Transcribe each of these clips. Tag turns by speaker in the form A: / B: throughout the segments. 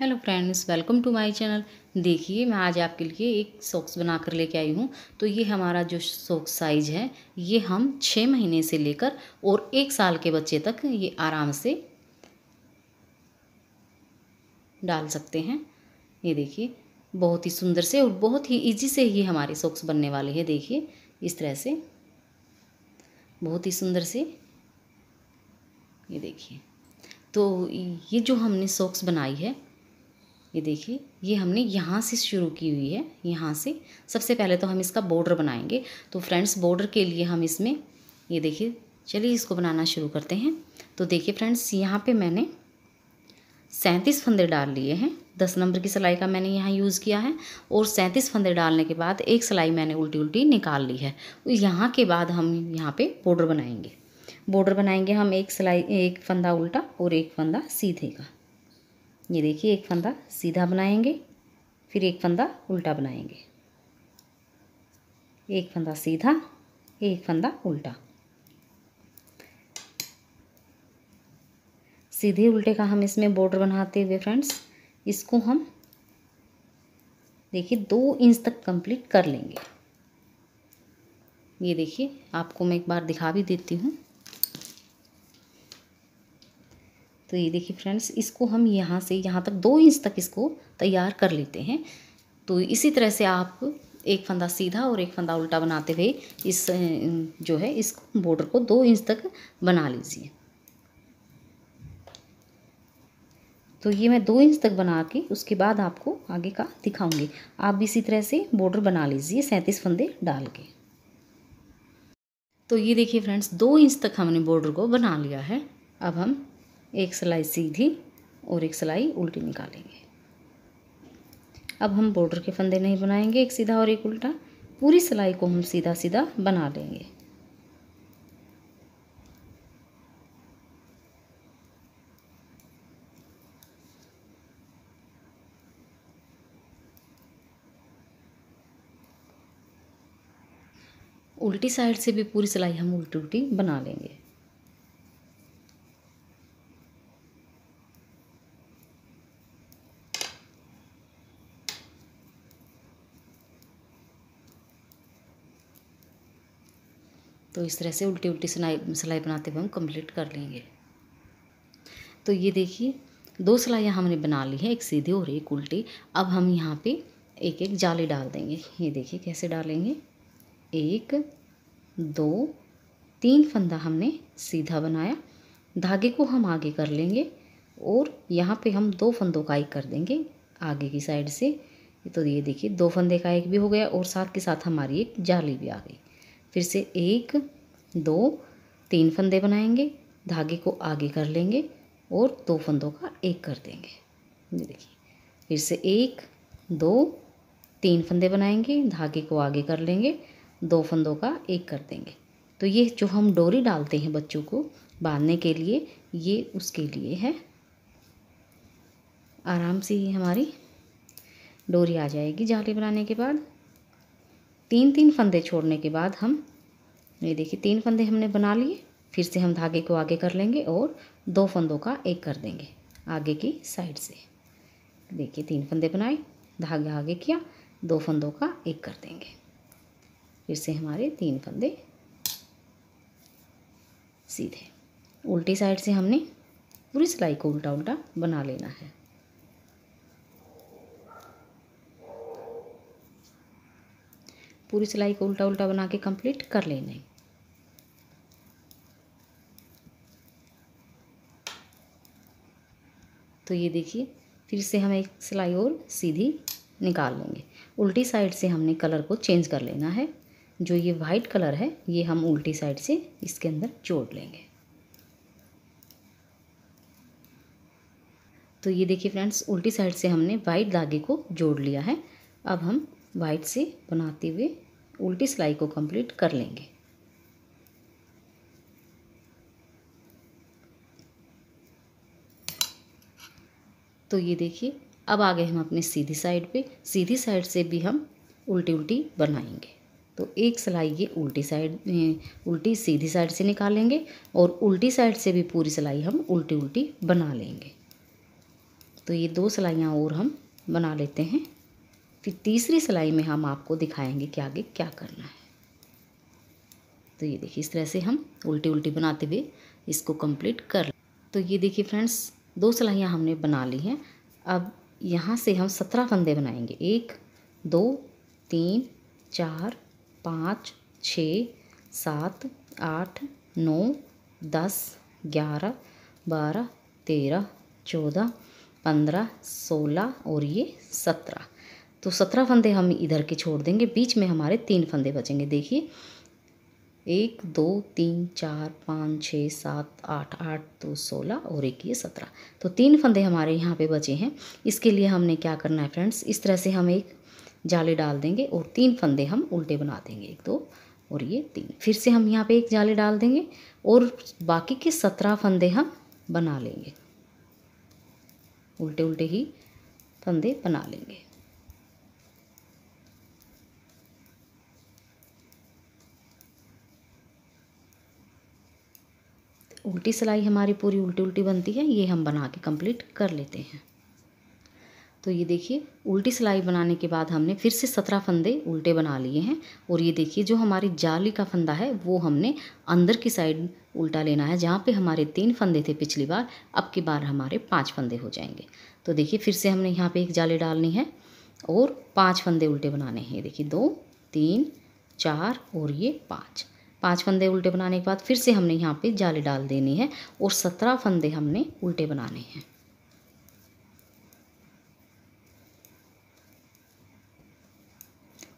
A: hello friends welcome to my channel देखिए मैं आज आपके लिए एक सॉक्स बना कर लेके आई हूँ तो ये हमारा जो सॉक्स साइज है ये हम छः महीने से लेकर और एक साल के बच्चे तक ये आराम से डाल सकते हैं ये देखिए बहुत ही सुंदर से और बहुत ही इजी से ये हमारे सॉक्स बनने वाले हैं देखिए इस तरह से बहुत ही सुंदर से ये देखिए तो ये जो हमने सॉक्स बनाई है ये देखिए ये हमने यहाँ से शुरू की हुई है यहाँ से सबसे पहले तो हम इसका बॉर्डर बनाएंगे तो फ्रेंड्स बॉर्डर के लिए हम इसमें ये देखिए चलिए इसको बनाना शुरू करते हैं तो देखिए फ्रेंड्स यहाँ पे मैंने सैंतीस फंदे डाल लिए हैं दस नंबर की सिलाई का मैंने यहाँ यूज़ किया है और सैंतीस फंदे डालने के बाद एक सिलाई मैंने उल्टी उल्टी निकाल ली है तो यहाँ के बाद हम यहाँ पे बॉर्डर बनाएंगे बॉर्डर बनाएंगे हम एक सिलाई एक फंदा उल्टा और एक फंदा सीधे का ये देखिए एक फंदा सीधा बनाएंगे फिर एक फंदा उल्टा बनाएंगे एक फंदा सीधा एक फंदा उल्टा सीधे उल्टे का हम इसमें बॉर्डर बनाते हुए फ्रेंड्स इसको हम देखिए दो इंच तक कंप्लीट कर लेंगे ये देखिए आपको मैं एक बार दिखा भी देती हूँ तो ये देखिए फ्रेंड्स इसको हम यहाँ से यहाँ तक दो इंच तक इसको तैयार कर लेते हैं तो इसी तरह से आप एक फंदा सीधा और एक फंदा उल्टा बनाते हुए इस जो है इस बॉर्डर को दो इंच तक बना लीजिए तो ये मैं दो इंच तक बना के उसके बाद आपको आगे का दिखाऊंगी आप भी इसी तरह से बॉर्डर बना लीजिए सैंतीस फंदे डाल के तो ये देखिए फ्रेंड्स दो इंच तक हमने बॉर्डर को बना लिया है अब हम एक सिलाई सीधी और एक सिलाई उल्टी निकालेंगे अब हम बॉर्डर के फंदे नहीं बनाएंगे एक सीधा और एक उल्टा पूरी सिलाई को हम सीधा सीधा बना लेंगे उल्टी साइड से भी पूरी सिलाई हम उल्टी उल्टी बना लेंगे तो इस तरह से उल्टी उल्टी सिलाई सिलाई बनाते हुए हम कंप्लीट कर लेंगे तो ये देखिए दो सिलाइयाँ हमने बना ली है एक सीधी और एक उल्टी अब हम यहाँ पे एक एक जाली डाल देंगे ये देखिए कैसे डालेंगे एक दो तीन फंदा हमने सीधा बनाया धागे को हम आगे कर लेंगे और यहाँ पे हम दो फंदों का एक कर देंगे आगे की साइड से तो ये देखिए दो फंदे का एक भी हो गया और साथ के साथ हमारी एक जाली भी आ गई फिर से एक दो तीन फंदे बनाएंगे धागे को आगे कर लेंगे और दो फंदों का एक कर देंगे ये देखिए फिर से एक दो तीन फंदे बनाएंगे धागे को आगे कर लेंगे दो फंदों का एक कर देंगे तो ये जो हम डोरी डालते हैं बच्चों को बांधने के लिए ये उसके लिए है आराम से ही हमारी डोरी आ जाएगी जाली बनाने के बाद तीन तीन फंदे छोड़ने के बाद हम ये देखिए तीन फंदे हमने बना लिए फिर से हम धागे को आगे कर लेंगे और दो फंदों का एक कर देंगे आगे की साइड से देखिए तीन फंदे बनाए धागे आगे किया दो फंदों का एक कर देंगे फिर से हमारे तीन फंदे सीधे उल्टी साइड से हमने पूरी सिलाई को उल्टा उल्टा बना लेना है पूरी सिलाई को उल्टा उल्टा बना के कंप्लीट कर लेना है तो ये देखिए फिर से हम एक सिलाई और सीधी निकाल लेंगे उल्टी साइड से हमने कलर को चेंज कर लेना है जो ये वाइट कलर है ये हम उल्टी साइड से इसके अंदर जोड़ लेंगे तो ये देखिए फ्रेंड्स उल्टी साइड से हमने वाइट धागे को जोड़ लिया है अब हम वाइट से बनाते हुए उल्टी सिलाई को कंप्लीट कर लेंगे तो ये देखिए अब आ गए हम अपने सीधी साइड पे सीधी साइड से भी हम उल्टी उल्टी बनाएंगे तो एक सिलाई ये उल्टी साइड उल्टी सीधी साइड से निकालेंगे और उल्टी साइड से भी पूरी सिलाई हम उल्टी उल्टी बना लेंगे तो ये दो सिलाइयाँ और हम बना लेते हैं फिर तीसरी सिलाई में हम आपको दिखाएंगे कि आगे क्या करना है तो ये देखिए इस तरह से हम उल्टी उल्टी बनाते हुए इसको कंप्लीट कर तो ये देखिए फ्रेंड्स दो सिलाइयाँ हमने बना ली हैं अब यहाँ से हम सत्रह फंदे बनाएंगे एक दो तीन चार पाँच छ सात आठ नौ दस ग्यारह बारह तेरह चौदह पंद्रह सोलह और ये सत्रह तो सत्रह फंदे हम इधर के छोड़ देंगे बीच में हमारे तीन फंदे बचेंगे देखिए एक दो तीन चार पाँच छः सात आठ आठ दो सोलह और एक ये सत्रह तो तीन फंदे हमारे यहाँ पे बचे हैं इसके लिए हमने क्या करना है फ्रेंड्स इस तरह से हम एक जाले डाल देंगे और तीन फंदे हम उल्टे बना देंगे एक दो और ये तीन फिर से हम यहाँ पे एक जाले डाल देंगे और बाकी के सत्रह फंदे हम बना लेंगे उल्टे उल्टे ही फंदे बना लेंगे उल्टी सिलाई हमारी पूरी उल्टी उल्टी बनती है ये हम बना के कंप्लीट कर लेते हैं तो ये देखिए उल्टी सिलाई बनाने के बाद हमने फिर से सत्रह फंदे उल्टे बना लिए हैं और ये देखिए जो हमारी जाली का फंदा है वो हमने अंदर की साइड उल्टा लेना है जहाँ पे हमारे तीन फंदे थे पिछली बार अब की बार हमारे पांच फंदे हो जाएंगे तो देखिए फिर से हमने यहाँ पे एक जाली डालनी है और पांच फंदे उल्टे बनाने हैं ये देखिए दो तीन चार और ये पाँच पाँच फंदे उल्टे बनाने के बाद फिर से हमने यहाँ पे जाली डाल देनी है और सत्रह फंदे हमने उल्टे बनाने हैं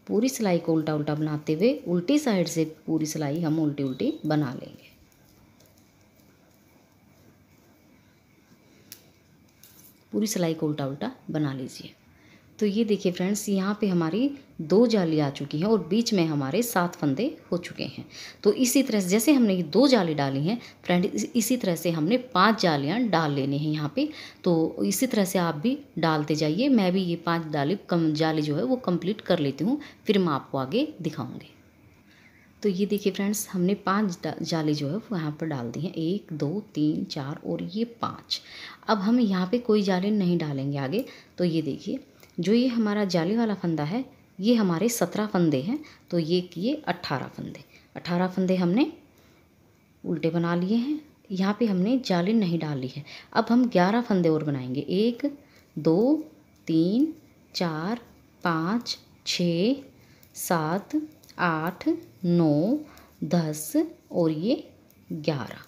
A: पूरी सिलाई को उल्टा उल्टा बनाते हुए उल्टी साइड से पूरी सिलाई हम उल्टी उल्टी बना लेंगे पूरी सिलाई को उल्टा उल्टा बना लीजिए तो ये देखिए फ्रेंड्स यहाँ पे हमारी दो जाली आ चुकी है और बीच में हमारे सात फंदे हो चुके हैं तो इसी तरह से जैसे हमने ये दो जाली डाली हैं फ्रेंड इसी तरह से हमने पांच जालियाँ डाल लेनी हैं यहाँ पे तो इसी तरह से आप भी डालते जाइए मैं भी ये पांच डाली कम जाली जो है वो कंप्लीट कर लेती हूँ फिर मैं आपको आगे दिखाऊँगी तो ये देखिए फ्रेंड्स हमने पांच जाली जो है वो यहाँ पर डाल दी हैं एक दो तीन चार और ये पाँच अब हम यहाँ पे कोई जाली नहीं डालेंगे आगे तो ये देखिए जो ये हमारा जाली वाला फंदा है ये हमारे सत्रह फंदे हैं तो ये किए अट्ठारह फंदे अट्ठारह फंदे हमने उल्टे बना लिए हैं यहाँ पे हमने जाली नहीं डाली है अब हम ग्यारह फंदे और बनाएंगे एक दो तीन चार पाँच छ सात आठ नौ दस और ये ग्यारह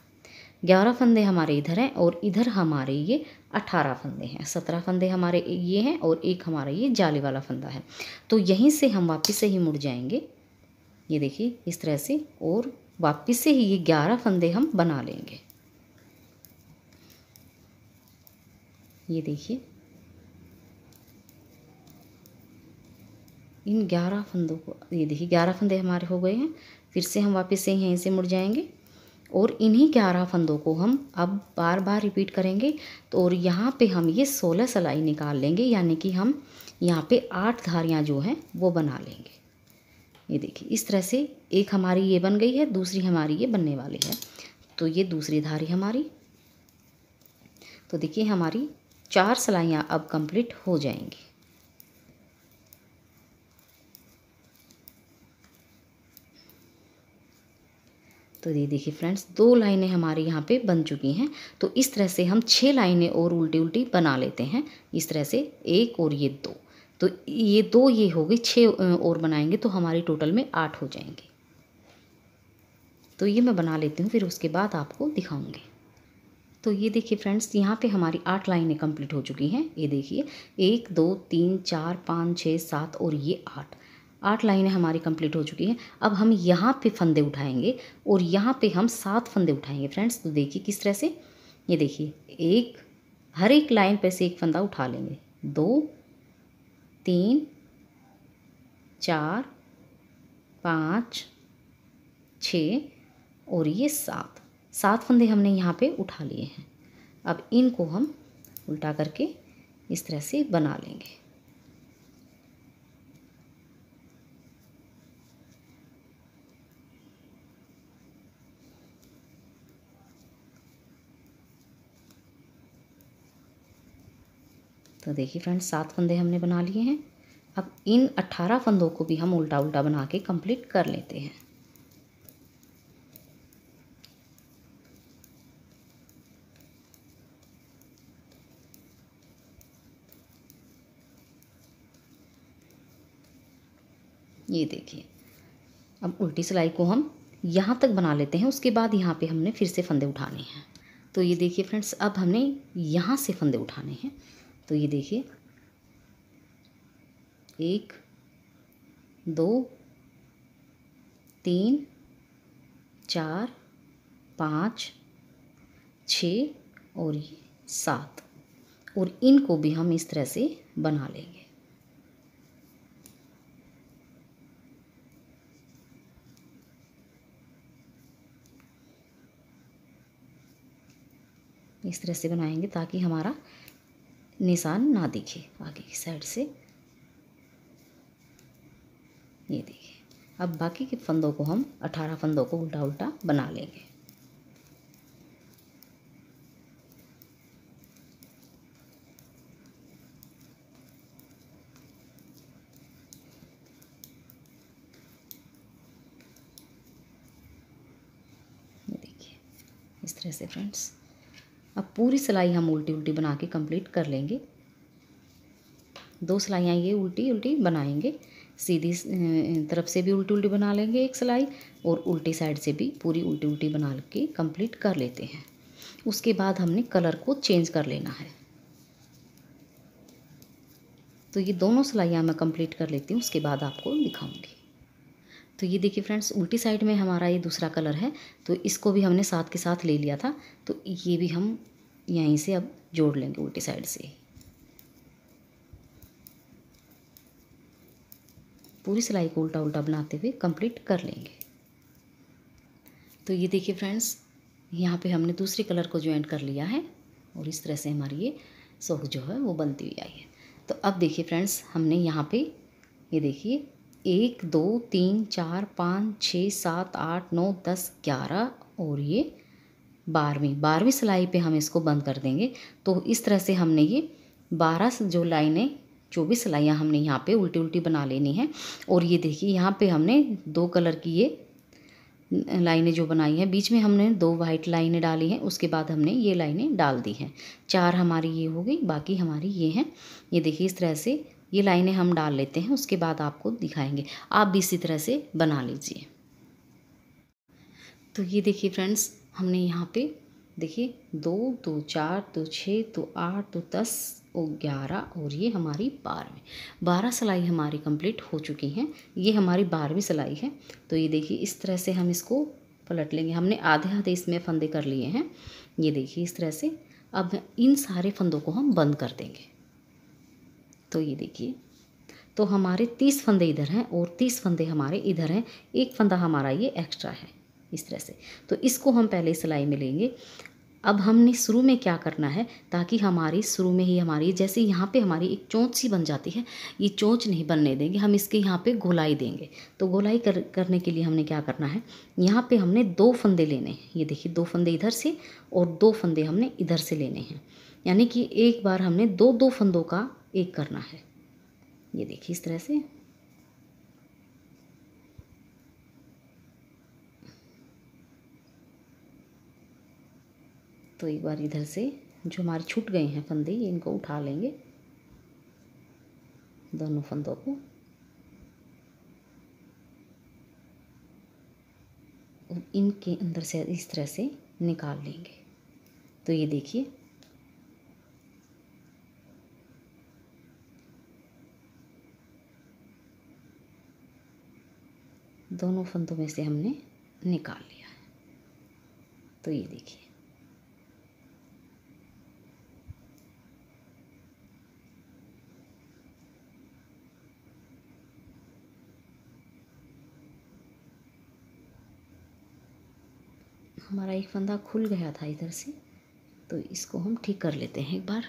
A: ग्यारह फंदे हमारे इधर हैं और इधर हमारे ये अट्ठारह फंदे हैं सत्रह फंदे हमारे ये हैं और एक हमारा ये जाली वाला फंदा है तो यहीं से हम वापस से ही मुड़ जाएंगे ये देखिए इस तरह से और वापस से ही ये ग्यारह फंदे हम बना लेंगे ये देखिए इन ग्यारह फंदों को ये देखिए ग्यारह फंदे हमारे हो गए हैं फिर से हम वापस से यहीं से मुड़ जाएंगे और इन्हीं ग्यारह फंदों को हम अब बार बार रिपीट करेंगे तो और यहाँ पे हम ये सोलह सलाई निकाल लेंगे यानी कि हम यहाँ पे आठ धारियाँ जो हैं वो बना लेंगे ये देखिए इस तरह से एक हमारी ये बन गई है दूसरी हमारी ये बनने वाली है तो ये दूसरी धारी हमारी तो देखिए हमारी चार सलाइयाँ अब कंप्लीट हो जाएंगी तो ये देखिए फ्रेंड्स दो लाइनें हमारे यहाँ पे बन चुकी हैं तो इस तरह से हम छः लाइनें और उल्टी उल्टी बना लेते हैं इस तरह से एक और ये दो तो ये दो ये हो गई छः और बनाएंगे तो हमारी टोटल में आठ हो जाएंगे तो ये मैं बना लेती हूँ फिर उसके बाद आपको दिखाऊँगी तो ये देखिए फ्रेंड्स यहाँ पे हमारी आठ लाइनें कंप्लीट हो चुकी हैं ये देखिए एक दो तीन चार पाँच छः सात और ये आठ आठ लाइनें हमारी कंप्लीट हो चुकी हैं अब हम यहाँ पे फंदे उठाएंगे और यहाँ पे हम सात फंदे उठाएंगे फ्रेंड्स तो देखिए किस तरह से ये देखिए एक हर एक लाइन पे से एक फंदा उठा लेंगे दो तीन चार पाँच छ और ये सात सात फंदे हमने यहाँ पे उठा लिए हैं अब इनको हम उल्टा करके इस तरह से बना लेंगे तो देखिए फ्रेंड्स सात फंदे हमने बना लिए हैं अब इन अट्ठारह फंदों को भी हम उल्टा उल्टा बना के कंप्लीट कर लेते हैं ये देखिए अब उल्टी सिलाई को हम यहाँ तक बना लेते हैं उसके बाद यहाँ पे हमने फिर से फंदे उठाने हैं तो ये देखिए फ्रेंड्स अब हमने यहाँ से फंदे उठाने हैं तो ये देखिए एक दो तीन चार पाँच छ और ये सात और इनको भी हम इस तरह से बना लेंगे इस तरह से बनाएंगे ताकि हमारा निशान ना दिखे आगे की साइड से ये देखिए अब बाकी के फंदों को हम अठारह फंदों को उल्टा उल्टा बना लेंगे इस तरह से फ्रेंड्स पूरी सिलाई हम उल्टी उल्टी बना के कंप्लीट कर लेंगे दो सिलाइयाँ ये उल्टी उल्टी बनाएंगे सीधी तरफ से भी उल्टी उल्टी बना लेंगे एक सिलाई और उल्टी साइड से भी पूरी उल्टी उल्टी बना के कंप्लीट कर लेते हैं उसके बाद हमने कलर को चेंज कर लेना है तो ये दोनों सिलाइयाँ मैं कंप्लीट कर लेती हूँ उसके बाद आपको दिखाऊंगी तो ये देखिए फ्रेंड्स उल्टी साइड में हमारा ये दूसरा कलर है तो इसको भी हमने साथ के साथ ले लिया था तो ये भी हम यहीं से अब जोड़ लेंगे उल्टी साइड से पूरी सिलाई को उल्टा उल्टा बनाते हुए कंप्लीट कर लेंगे तो ये देखिए फ्रेंड्स यहाँ पे हमने दूसरे कलर को ज्वाइन कर लिया है और इस तरह से हमारी ये सोख जो है वो बनती हुई आई है तो अब देखिए फ्रेंड्स हमने यहाँ पे ये देखिए एक दो तीन चार पाँच छः सात आठ नौ दस ग्यारह और ये बारहवीं बारहवीं सिलाई पे हम इसको बंद कर देंगे तो इस तरह से हमने ये बारह जो लाइनें चौबीस सिलाइयाँ हमने यहाँ पे उल्टी उल्टी बना लेनी है और ये देखिए यहाँ पे हमने दो कलर की ये लाइनें जो बनाई हैं बीच में हमने दो वाइट लाइनें डाली हैं उसके बाद हमने ये लाइनें डाल दी हैं चार हमारी ये हो गई बाकी हमारी ये हैं ये देखिए इस तरह से ये लाइनें हम डाल लेते हैं उसके बाद आपको दिखाएंगे आप भी इसी तरह से बना लीजिए तो ये देखिए फ्रेंड्स हमने यहाँ पे देखिए दो दो चार दो छः दो आठ दो दस और ग्यारह और ये हमारी बारहवीं बारह सिलाई हमारी कंप्लीट हो चुकी हैं ये हमारी बारहवीं सिलाई है तो ये देखिए इस तरह से हम इसको पलट लेंगे हमने आधे आधे इसमें फंदे कर लिए हैं ये देखिए इस तरह से अब इन सारे फंदों को हम बंद कर देंगे तो ये देखिए तो हमारे तीस फंदे इधर हैं और तीस फंदे हमारे इधर हैं एक फंदा हमारा ये एक्स्ट्रा है इस तरह से तो इसको हम पहले सिलाई में लेंगे अब हमने शुरू में क्या करना है ताकि हमारी शुरू में ही हमारी जैसे यहाँ पे हमारी एक चोंच सी बन जाती है ये चोंच नहीं बनने देंगे हम इसके यहाँ पे गोलाई देंगे तो गोलाई कर करने के लिए हमने क्या करना है यहाँ पे हमने दो फंदे लेने हैं ये देखिए दो फंदे इधर से और दो फंदे हमने इधर से लेने हैं यानी कि एक बार हमने दो दो फंदों का एक करना है ये देखिए इस तरह से तो एक बार इधर से जो हमारे छूट गए हैं फंदे ये इनको उठा लेंगे दोनों फंदों को इनके अंदर से इस तरह से निकाल लेंगे तो ये देखिए दोनों फंदों में से हमने निकाल लिया है तो ये देखिए हमारा एक फंदा खुल गया था इधर से तो इसको हम ठीक कर लेते हैं एक बार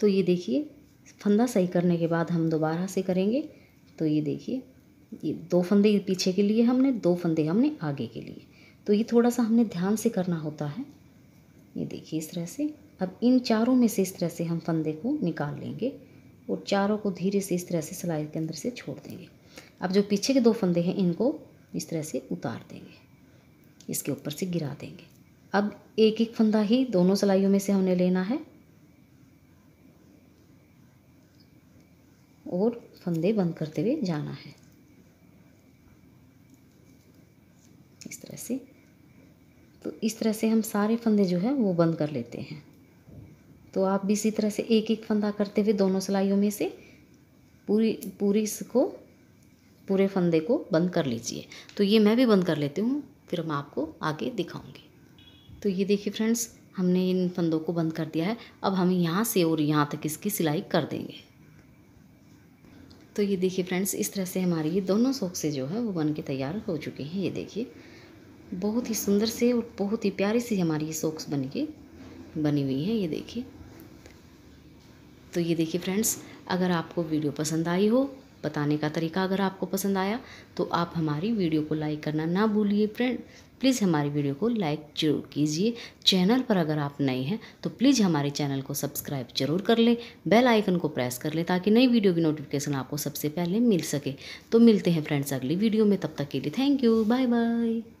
A: तो ये देखिए फंदा सही करने के बाद हम दोबारा से करेंगे तो ये देखिए ये दो फंदे पीछे के लिए हमने दो फंदे हमने आगे के लिए तो ये थोड़ा सा हमने ध्यान से करना होता है ये देखिए इस तरह से अब इन चारों में से इस तरह से हम फंदे को निकाल लेंगे और चारों को धीरे से इस तरह से सिलाई के अंदर से छोड़ देंगे अब जो पीछे के दो फंदे हैं इनको इस तरह से उतार देंगे इसके ऊपर से गिरा देंगे अब एक एक फंदा ही दोनों सिलाइयों में से हमने लेना है और फंदे बंद करते हुए जाना है इस तरह से तो इस तरह से हम सारे फंदे जो है वो बंद कर लेते हैं तो आप भी इसी तरह से एक एक फंदा करते हुए दोनों सिलाइयों में से पूरी पूरी इसको पूरे फंदे को बंद कर लीजिए तो ये मैं भी बंद कर लेती हूँ फिर हम आपको आगे दिखाऊंगी तो ये देखिए फ्रेंड्स हमने इन फंदों को बंद कर दिया है अब हम यहाँ से और यहाँ तक इसकी सिलाई कर देंगे तो ये देखिए फ्रेंड्स इस तरह से हमारी ये दोनों सोख से जो है वो बन के तैयार हो चुके हैं ये देखिए बहुत ही सुंदर से और बहुत ही प्यारी सी हमारी ये सॉक्स बन के बनी हुई है ये देखिए तो ये देखिए फ्रेंड्स अगर आपको वीडियो पसंद आई हो बताने का तरीका अगर आपको पसंद आया तो आप हमारी वीडियो को लाइक करना ना भूलिए फ्रेंड प्लीज़ हमारी वीडियो को लाइक जरूर कीजिए चैनल पर अगर आप नए हैं तो प्लीज़ हमारे चैनल को सब्सक्राइब जरूर कर लें बेल आइकन को प्रेस कर लें ताकि नई वीडियो की नोटिफिकेशन आपको सबसे पहले मिल सके तो मिलते हैं फ्रेंड्स अगली वीडियो में तब तक के लिए थैंक यू बाय बाय